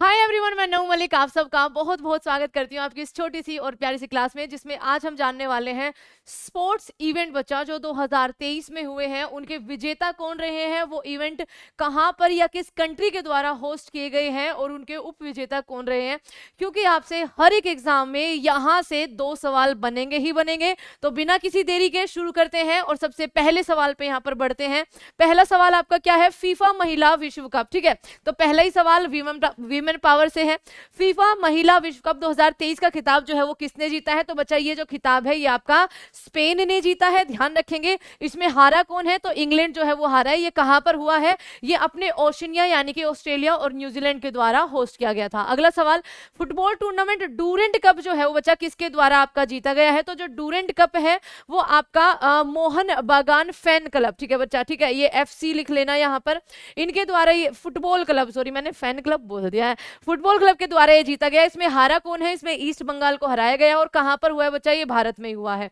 Hi, everyone मैं नऊ मलिक आप सबका बहुत बहुत स्वागत करती हूँ आपकी इस छोटी सी और प्यारी सी क्लास में जिसमें आज हम जानने वाले हैं स्पोर्ट्स इवेंट बच्चा जो 2023 में हुए हैं उनके विजेता कौन रहे हैं वो इवेंट कहाँ पर या किस कंट्री के द्वारा होस्ट किए गए हैं और उनके उप विजेता कौन रहे हैं क्योंकि आपसे हर एक एग्जाम में यहाँ से दो सवाल बनेंगे ही बनेंगे तो बिना किसी देरी के शुरू करते हैं और सबसे पहले सवाल पे यहाँ पर बढ़ते हैं पहला सवाल आपका क्या है फीफा महिला विश्व कप ठीक है तो पहला ही सवाल वीमन पावर पावर से है फीफा महिला विश्व कप 2023 का खिताब जो है वो किसने जीता है तो बच्चा ये जो खिताब है ये आपका स्पेन ने जीता है ध्यान रखेंगे इसमें हारा कौन है तो इंग्लैंड जो है वो हारा है ये कहां पर हुआ है ये अपने ओशनिया यानी कि ऑस्ट्रेलिया और न्यूजीलैंड के द्वारा होस्ट किया गया था अगला सवाल फुटबॉल टूर्नामेंट डूरेंट कप जो है वो बच्चा किसके द्वारा आपका जीता गया है तो जो डूरेंट कप है वो आपका मोहन बागान फैन क्लब ठीक है बच्चा ठीक है ये एफ लिख लेना यहाँ पर इनके द्वारा ये फुटबॉल क्लब सॉरी मैंने फैन क्लब बोल दिया है फुटबॉल क्लब के द्वारा ये जीता गया इसमें हारा कौन है इसमें ईस्ट बंगाल को हराया गया और कहां पर हुआ है बच्चा ये भारत में हुआ है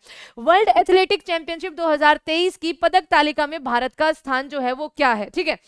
वर्ल्ड एथलेटिक चैंपियनशिप 2023 की पदक तालिका में भारत का स्थान जो है वो क्या है ठीक है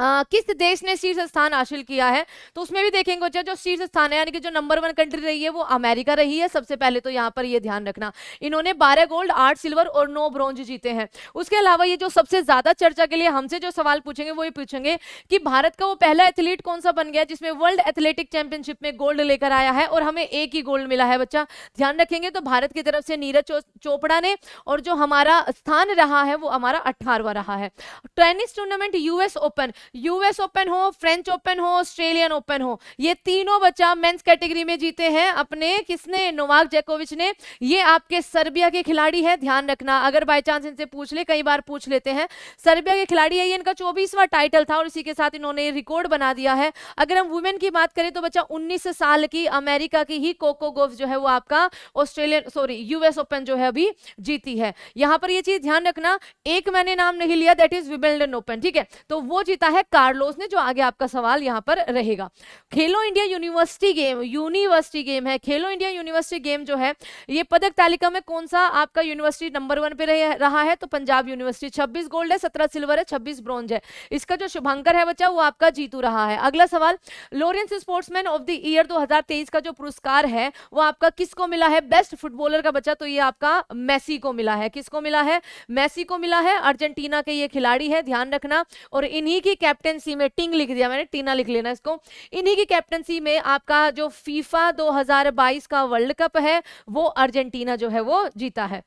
आ, किस देश ने शीर्ष स्थान हासिल किया है तो उसमें भी देखेंगे बच्चा जो शीर्ष स्थान है यानी कि जो नंबर वन कंट्री रही है वो अमेरिका रही है सबसे पहले तो यहाँ पर ये ध्यान रखना इन्होंने बारह गोल्ड आठ सिल्वर और नौ ब्रॉन्ज जीते हैं उसके अलावा ये जो सबसे ज्यादा चर्चा के लिए हमसे जो सवाल पूछेंगे वो ये पूछेंगे कि भारत का वो पहला एथलीट कौन सा बन गया जिसमें वर्ल्ड एथलेटिक चैंपियनशिप में गोल्ड लेकर आया है और हमें एक ही गोल्ड मिला है बच्चा ध्यान रखेंगे तो भारत की तरफ से नीरज चोपड़ा ने और जो हमारा स्थान रहा है वो हमारा अट्ठारवा रहा है tennis tournament US open US open हो फ्रेंच ओपन हो ऑस्ट्रेलियन ओपन हो ये तीनों बच्चा मेंस कैटेगरी में जीते हैं अपने किसने नोवाक जैकोविच ने ये आपके सर्बिया के खिलाड़ी है ध्यान रखना अगर बाई चांस इनसे पूछ ले कई बार पूछ लेते हैं सर्बिया के खिलाड़ी है ये इनका चौबीसवा टाइटल था और इसी के साथ इन्होंने रिकॉर्ड बना दिया है अगर हम वुमेन की बात करें तो बच्चा उन्नीस साल की अमेरिका की ही कोको गोफ जो है वो आपका ऑस्ट्रेलियन सॉरी यूएस ओपन जो है अभी जीती है यहां पर ये चीज ध्यान रखना एक मैंने नाम नहीं लिया दैट इज विम्बल्डन ओपन ठीक है तो वो जीता है है कार्लोस ने जो आगे आपका सवाल यहाँ पर रहेगा Khelo India university game university game है खेलो इंडिया यूनिवर्सिटी गेम जो है ये पदक तालिका में कौन सा आपका यूनिवर्सिटी नंबर वन पे रहा है तो पंजाब यूनिवर्सिटी छब्बीस गोल्ड है सत्रह सिल्वर है छब्बीस ब्रॉन्ज है इसका जो शुभंकर है बच्चा वो आपका जीतू रहा है अगला सवाल Laureus sportsman of the year दो का जो पुरस्कार है वो आपका किसको मिला है बेस्ट फुटबॉलर का बच्चा तो ये आपका मैसी को मिला है किसको मिला है मैसी को मिला है अर्जेंटीना के ये खिलाड़ी है ध्यान रखना और इन्हीं की कैप्टनसी में टिंग लिख दिया मैंने टीना लिख लेना इसको इन्हीं की कैप्टनसी में आपका जो फीफा 2022 का वर्ल्ड कप है वो अर्जेंटीना जो है वो जीता है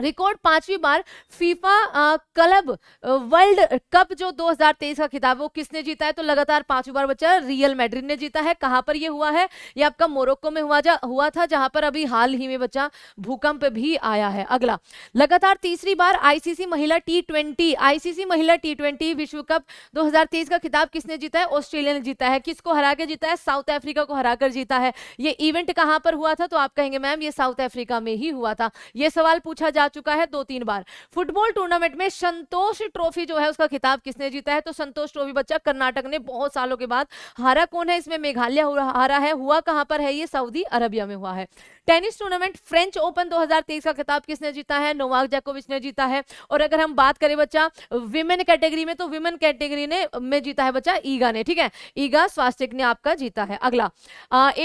रिकॉर्ड पांचवी बार फीफा क्लब वर्ल्ड कप जो 2023 का खिताब वो किसने जीता है तो लगातार पांचवी बार बच्चा रियल मैड्रिड ने जीता है कहां पर ये हुआ है ये आपका मोरक्को में हुआ जा हुआ था जहां पर अभी हाल ही में बच्चा भूकंप भी आया है अगला लगातार तीसरी बार आईसीसी महिला टी ट्वेंटी आईसीसी महिला टी ट्वेंटी विश्व कप दो का खिताब किसने जीता है ऑस्ट्रेलिया ने जीता है किसको हरा कर जीता है साउथ अफ्रीका को हरा कर जीता है ये इवेंट कहां पर हुआ था तो आप कहेंगे मैम ये साउथ अफ्रीका में ही हुआ था ये सवाल पूछा जा जा चुका है दो तीन बार फुटबॉल टूर्नामेंट में संतोष ट्रॉफी जो है उसका खिताब किसने जीता है तो संतोष ट्रॉफी बच्चा कर्नाटक ने बहुत सालों के बाद हारा कौन है इसमें मेघालय हारा है हुआ कहां पर है ये सऊदी अरबिया में हुआ है टेनिस टूर्नामेंट फ्रेंच ओपन 2023 का खिताब किसने जीता है नोवाक जैकोविच ने जीता है और अगर हम बात करें बच्चा विमेन कैटेगरी में तो विमेन कैटेगरी ने में जीता है बच्चा ईगा ने ठीक है ईगा स्वास्तिक ने आपका जीता है अगला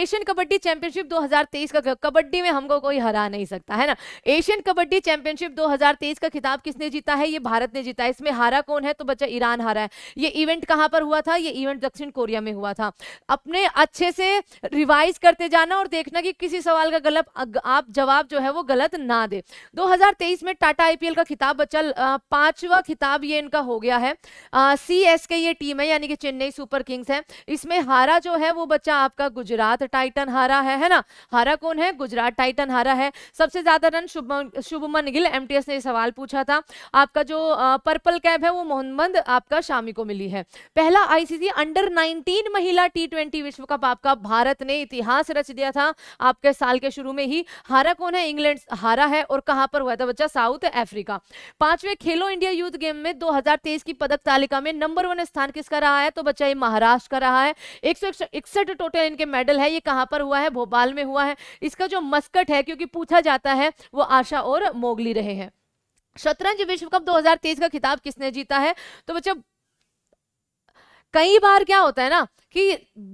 एशियन कबड्डी चैंपियनशिप 2023 का कबड्डी में हमको कोई हरा नहीं सकता है ना एशियन कबड्डी चैंपियनशिप 2023 का खिताब किसने जीता है ये भारत ने जीता है इसमें हारा कौन है तो बच्चा ईरान हारा है ये इवेंट कहां पर हुआ था ये इवेंट दक्षिण कोरिया में हुआ था अपने अच्छे से रिवाइज करते जाना और देखना कि किसी सवाल का गलत आप जवाब जो है वो गलत ना दे 2023 में टाटा आईपीएल का खिताब बच्चा पांचवा खिताब ये इनका हो गया है सी एस ये टीम है यानी कि चेन्नई सुपर किंग्स है इसमें हारा जो है वो बच्चा आपका गुजरात टाइटन हारा है है ना हारा कौन है गुजरात टाइटन हारा है सबसे ज्यादा रन शुभ शुभम मोहम्मद गिल एमटीएस ने सवाल पूछा था आपका जो पर्पल कैब है वो मोहम्मद आपका शामी को मिली है पहला आईसीसी अंडर 19 महिला टी ट्वेंटी विश्व कप आपका भारत ने इतिहास रच दिया था आपके साल के शुरू में ही हारा कौन है इंग्लैंड हारा है और कहां पर हुआ था बच्चा साउथ अफ्रीका पांचवें खेलो इंडिया यूथ गेम में दो की पदक तालिका में नंबर वन स्थान किसका रहा है तो बच्चा ये महाराष्ट्र का रहा है एक टोटल इनके मेडल है ये कहां पर हुआ है भोपाल में हुआ है इसका जो मस्कट है क्योंकि पूछा जाता है वो आशा और मो मोगली रहे हैं शतरंज विश्व कप 2023 का खिताब किसने जीता है तो बच्चों कई बार क्या होता है ना कि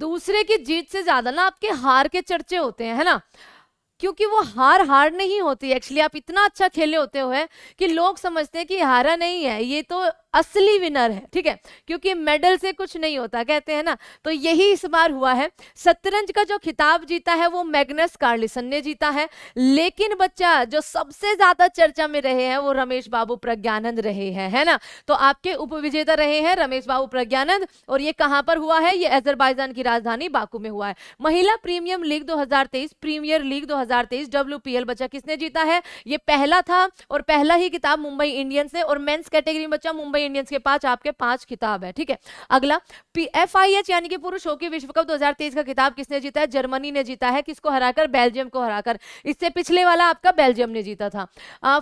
दूसरे की जीत से ज्यादा ना आपके हार के चर्चे होते हैं है ना क्योंकि वो हार हार नहीं होती एक्चुअली आप इतना अच्छा खेले होते हुए कि लोग समझते हैं कि हारा नहीं है ये तो असली विनर है ठीक है क्योंकि मेडल से कुछ नहीं होता कहते हैं ना तो यही इस बार हुआ है शतरंज का जो खिताब जीता है वो मैग्नस कार्लिसन ने जीता है लेकिन बच्चा जो सबसे ज्यादा चर्चा में रहे हैं वो रमेश बाबू प्रज्ञानंद रहे हैं है ना तो आपके उप रहे हैं रमेश बाबू प्रज्ञानंद और ये कहाँ पर हुआ है ये अजरबाइजान की राजधानी बाकू में हुआ है महिला प्रीमियम लीग दो प्रीमियर लीग दो हजार बच्चा किसने जीता है ये पहला था और पहला ही किताब मुंबई इंडियंस ने और मेन्स कैटेगरी में बच्चा मुंबई इंडियंस के पास आपके पांच किताब है ठीक है अगला एफ आई एच यानी कि पुरुष हॉकी विश्व कप 2023 का किताब किसने जीता है जर्मनी ने जीता है किसको हराकर बेल्जियम को हराकर इससे पिछले वाला आपका बेल्जियम ने जीता था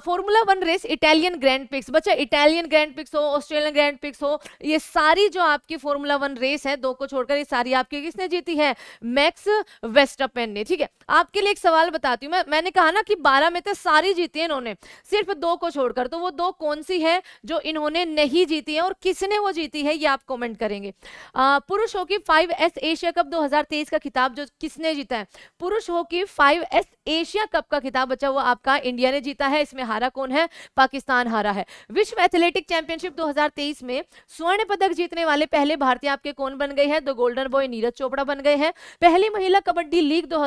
formula one race Italian grand prix बच्चा इटालियन ग्रैंड पिक्स हो ऑस्ट्रेलियन ग्रैंड पिक्स हो ये सारी जो आपकी फॉर्मूला वन रेस है दो को छोड़कर ये सारी आपकी किसने जीती है मैक्स वेस्टअपेन ने ठीक है आपके लिए एक सवाल बताती हूँ मैं मैंने कहा ना कि बारह में तो सारी जीती है इन्होंने सिर्फ दो को छोड़कर तो वो दो कौन सी है जो इन्होंने नहीं नहीं जीती है और किसने वो जीती है ये आप कमेंट करेंगे पुरुष hockey fives Asia cup 2023 का खिताब जो किसने जीता है पुरुष hockey fives Asia cup का खिताब बचा हुआ आपका इंडिया ने जीता है इसमें हारा कौन है पाकिस्तान हारा है विश्व एथलेटिक चैंपियनशिप दो में स्वर्ण पदक जीतने वाले पहले भारतीय आपके कौन बन गए हैं दो गोल्डन बॉय नीरज चोपड़ा बन गए हैं पहली महिला कबड्डी लीग दो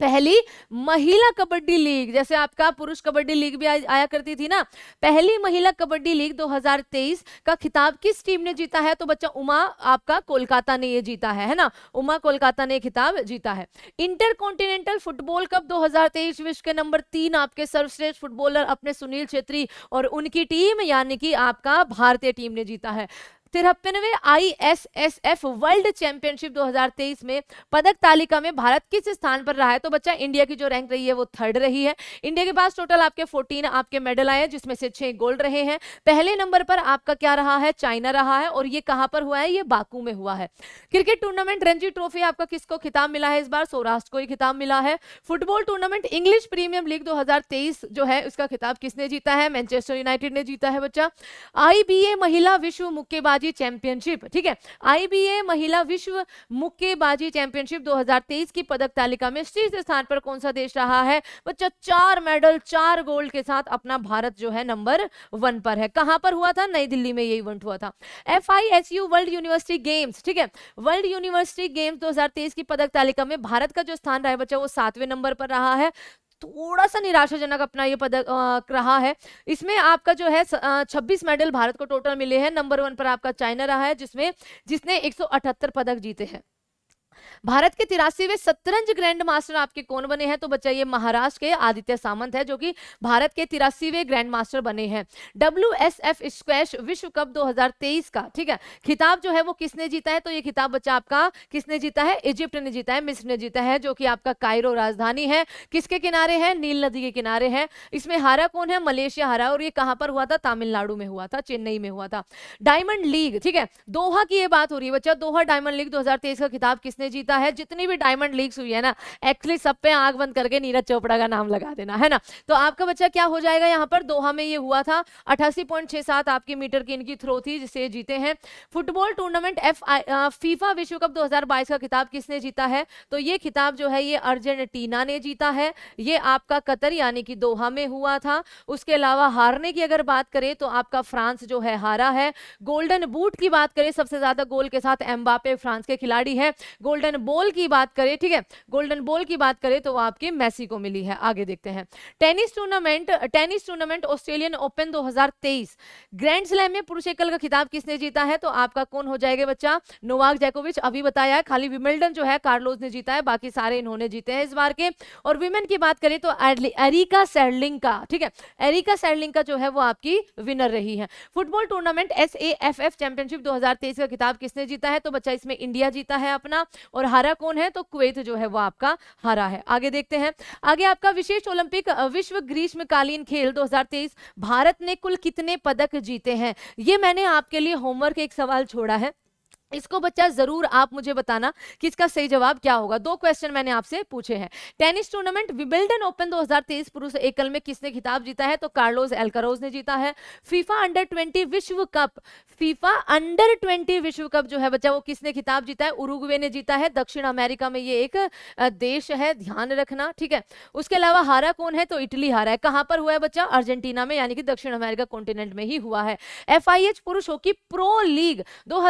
पहली महिला कबड्डी लीग जैसे आपका पुरुष कबड्डी लीग भी आ, आया करती थी ना पहली महिला कबड्डी लीग 2023 का खिताब किस टीम ने जीता है तो बच्चा उमा आपका कोलकाता ने ये जीता है है ना उमा कोलकाता ने खिताब जीता है इंटर कॉन्टिनेंटल फुटबॉल कप 2023 विश्व के नंबर तीन आपके सर्वश्रेष्ठ फुटबॉलर अपने सुनील छेत्री और उनकी टीम यानी कि आपका भारतीय टीम ने जीता है तिरपनवे एफ वर्ल्ड चैंपियनशिप 2023 में पदक तालिका में भारत किस स्थान पर रहा है तो बच्चा इंडिया की जो रैंक रही है वो थर्ड रही है इंडिया के पास टोटल आपके 14 आपके मेडल आए हैं जिसमें से छह गोल्ड रहे हैं पहले नंबर पर आपका क्या रहा है चाइना रहा है और ये कहां पर हुआ है ये बाकू में हुआ है क्रिकेट टूर्नामेंट रणजी ट्रॉफी आपका किसको खिताब मिला है इस बार सौराष्ट्र को ही खिताब मिला है football tournament English premium league तेईस जो है उसका खिताब किसने जीता है मैनचेस्टर यूनाइटेड ने जीता है बच्चा ए महिला विश्व मुक्केबाज मुक्केबाजी चैंपियनशिप ठीक है आईबीए महिला विश्व मुक्केबाजी चैंपियनशिप 2023 की पदक तालिका में शीर्ष स्थान पर कौन सा देश रहा है बच्चा चार मेडल चार गोल्ड के साथ अपना भारत जो है नंबर वन पर है कहां पर हुआ था नई दिल्ली में ये इवेंट हुआ था एफ वर्ल्ड यूनिवर्सिटी गेम्स ठीक है वर्ल्ड यूनिवर्सिटी गेम्स दो की पदक तालिका में भारत का जो स्थान रहा है बच्चा वो सातवें नंबर पर रहा है थोड़ा सा निराशाजनक अपना ये पदक रहा है इसमें आपका जो है छब्बीस मेडल भारत को टोटल मिले हैं नंबर वन पर आपका चाइना रहा है जिसमें जिसने 178 पदक जीते हैं भारत के तिरासीवे शतरंज ग्रैंड मास्टर आपके कौन बने हैं तो बच्चा ये महाराष्ट्र के आदित्य सामंत है जो कि भारत के तिरासीवे ग्रैंड मास्टर बने हैं डब्ल्यू एस एफ स्क्वैश विश्व कप 2023 का ठीक है खिताब जो है वो किसने जीता है तो ये खिताब बच्चा आपका किसने जीता है इजिप्ट ने जीता है मिस्र ने जीता है जो कि आपका कायरो राजधानी है किसके किनारे है नील नदी के किनारे है इसमें हारा कौन है मलेशिया हारा और ये कहां पर हुआ था तमिलनाडु में हुआ था चेन्नई में हुआ था डायमंड लीग ठीक है दोहा की ये बात हो रही है बच्चा दोहा डायमंड लीग 2023 का खिताब किसने जीता जीता है जितनी भी डायमंड लीग्स हुई है ना एक्चुअली सब पे आंख बंद करके नीरज चोपड़ा का नाम लगा देना है ना तो आपका बच्चा क्या हो जाएगा यहाँ पर दोहा में ये हुआ था अठासी आपकी मीटर की इनकी थ्रो थी जिसे जीते हैं फुटबॉल टूर्नामेंट एफ फीफा विश्व कप दो का खिताब किसने जीता है तो ये खिताब जो है ये अर्जेंटीना ने जीता है ये आपका कतर यानी कि दोहा में हुआ था उसके अलावा हारने की अगर बात करें तो आपका फ्रांस जो है हारा है गोल्डन बूट की बात करें सबसे ज्यादा गोल के साथ एम्बापे फ्रांस के खिलाड़ी है गोल्डन बॉल की बात करें ठीक है गोल्डन बॉल की बात करें तो वो आपके मैसी को मिली है आगे देखते हैं tennis tournament tennis tournament Australian open 2023 grand slam में पुरुष एकल का खिताब किसने जीता है तो आपका कौन हो जाएगा बच्चा नोवाक जैकोविच अभी बताया है खाली विमिल्डन जो है कार्लोज ने जीता है बाकी सारे इन्होंने जीते हैं इस बार के और विमेन की बात करें तो एरिका सैडलिंग का ठीक है एरिका सैडलिंग का जो है वो आपकी विनर रही है football tournament S A F F championship दो का खिताब किसने जीता है तो बच्चा इसमें इंडिया जीता है अपना और हरा कौन है तो क्वेत जो है वो आपका हरा है आगे देखते हैं आगे आपका विशेष ओलंपिक विश्व ग्रीष्मकालीन खेल 2023 भारत ने कुल कितने पदक जीते हैं ये मैंने आपके लिए होमवर्क एक सवाल छोड़ा है इसको बच्चा जरूर आप मुझे बताना कि इसका सही जवाब क्या होगा दो क्वेश्चन मैंने आपसे पूछे हैं टेनिस टूर्नामेंट विबिल्डन ओपन 2023 पुरुष एकल में किसने खिताब जीता है तो कार्लोस एल्करोज ने जीता है फीफा अंडर 20 विश्व कप फीफा अंडर 20 विश्व कप जो है बच्चा वो किसने खिताब जीता है उरुग्वे ने जीता है दक्षिण अमेरिका में ये एक देश है ध्यान रखना ठीक है उसके अलावा हारा कौन है तो इटली हारा है कहाँ पर हुआ है बच्चा अर्जेंटीना में यानी कि दक्षिण अमेरिका कॉन्टिनेंट में ही हुआ है एफ पुरुषों की प्रो लीग दो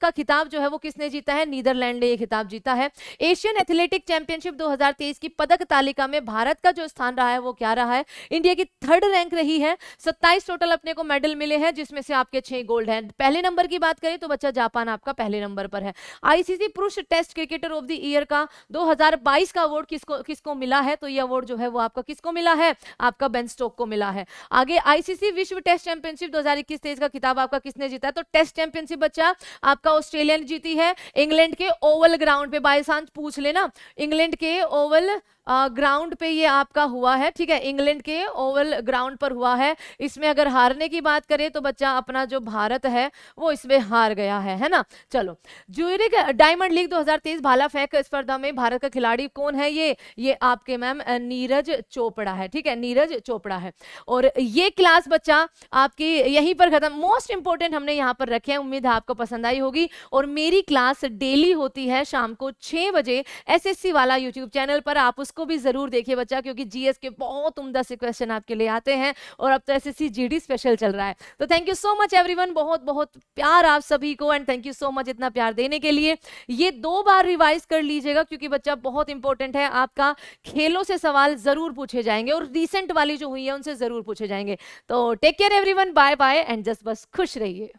का खिताब जो है वो किसने जीता है नीदरलैंड ने ये खिताब जीता है एशियन एथलेटिक चैंपियनशिप 2023 की पदक तालिका में भारत का जो स्थान रहा है वो क्या रहा है इंडिया की थर्ड रैंक रही है सत्ताईस टोटल अपने को मेडल मिले हैं जिसमें से आपके छह गोल्ड हैं पहले नंबर की बात करें तो बच्चा जापान आपका पहले नंबर पर है आईसीसी पुरुष test cricketer of the year का दो का अवार्ड किसको किसको मिला है तो ये अवार्ड जो है वो आपका किसको मिला है आपका बेन स्टोक को मिला है आगे आईसीसी विश्व टेस्ट चैंपियनशिप दो हजार का खिताब आपका किसने जीता है तो टेस्ट चैंपियनशिप बच्चा आप आपका ऑस्ट्रेलिया ने जीती है इंग्लैंड के ओवल ग्राउंड पे बाई पूछ लेना इंग्लैंड के ओवल ग्राउंड पे ये आपका हुआ है ठीक है इंग्लैंड के ओवल ग्राउंड पर हुआ है इसमें अगर हारने की बात करें तो बच्चा अपना जो भारत है वो इसमें हार गया है है ना चलो जूरिक डायमंड लीग 2023 भाला फेंक स्पर्धा में भारत का खिलाड़ी कौन है ये ये आपके मैम नीरज चोपड़ा है ठीक है नीरज चोपड़ा है और ये क्लास बच्चा आपकी यहीं पर खत्म मोस्ट इंपॉर्टेंट हमने यहाँ पर रखे हैं उम्मीद है आपको पसंद आई होगी और मेरी क्लास डेली होती है शाम को छह बजे एस वाला यूट्यूब चैनल पर आप उस उसको भी जरूर देखिए बच्चा क्योंकि जीएस के बहुत उमदा से क्वेश्चन आपके लिए आते हैं और अब तो एस एस स्पेशल चल रहा है तो thank you so much everyone बहुत बहुत प्यार आप सभी को and thank you so much इतना प्यार देने के लिए ये दो बार रिवाइज कर लीजिएगा क्योंकि बच्चा बहुत इंपॉर्टेंट है आपका खेलों से सवाल जरूर पूछे जाएंगे और रिसेंट वाली जो हुई है उनसे जरूर पूछे जाएंगे तो take care everyone bye bye and just बस खुश रहिए